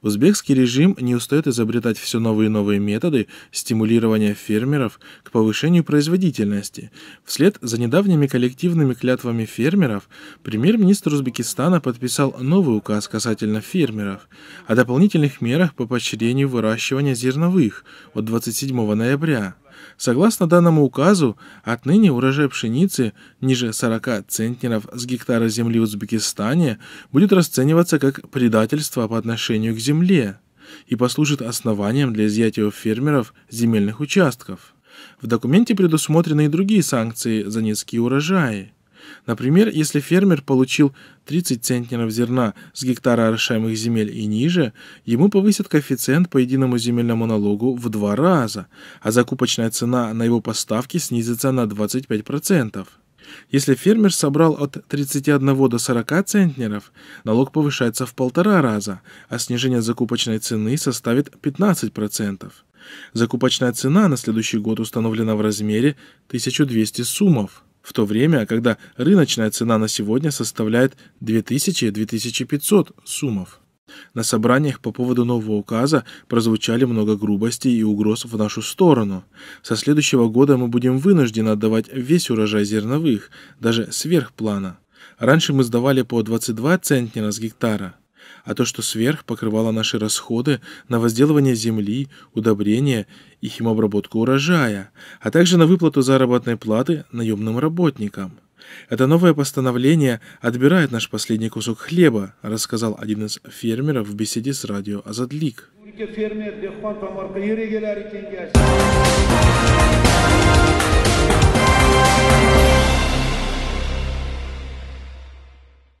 Узбекский режим не устает изобретать все новые и новые методы стимулирования фермеров к повышению производительности. Вслед за недавними коллективными клятвами фермеров премьер-министр Узбекистана подписал новый указ касательно фермеров о дополнительных мерах по поощрению выращивания зерновых от 27 ноября. Согласно данному указу, отныне урожай пшеницы ниже 40 центнеров с гектара земли в Узбекистане будет расцениваться как предательство по отношению к земле и послужит основанием для изъятия у фермеров земельных участков. В документе предусмотрены и другие санкции за низкие урожаи. Например, если фермер получил 30 центнеров зерна с гектара орошаемых земель и ниже, ему повысят коэффициент по единому земельному налогу в два раза, а закупочная цена на его поставки снизится на 25%. Если фермер собрал от 31 до 40 центнеров, налог повышается в полтора раза, а снижение закупочной цены составит 15%. Закупочная цена на следующий год установлена в размере 1200 суммов в то время, когда рыночная цена на сегодня составляет 2000-2500 сумов. На собраниях по поводу нового указа прозвучали много грубостей и угроз в нашу сторону. Со следующего года мы будем вынуждены отдавать весь урожай зерновых, даже сверх плана. Раньше мы сдавали по 22 центнера с гектара а то, что сверх покрывало наши расходы на возделывание земли, удобрения и химобработку урожая, а также на выплату заработной платы наемным работникам. «Это новое постановление отбирает наш последний кусок хлеба», рассказал один из фермеров в беседе с радио «Азадлик».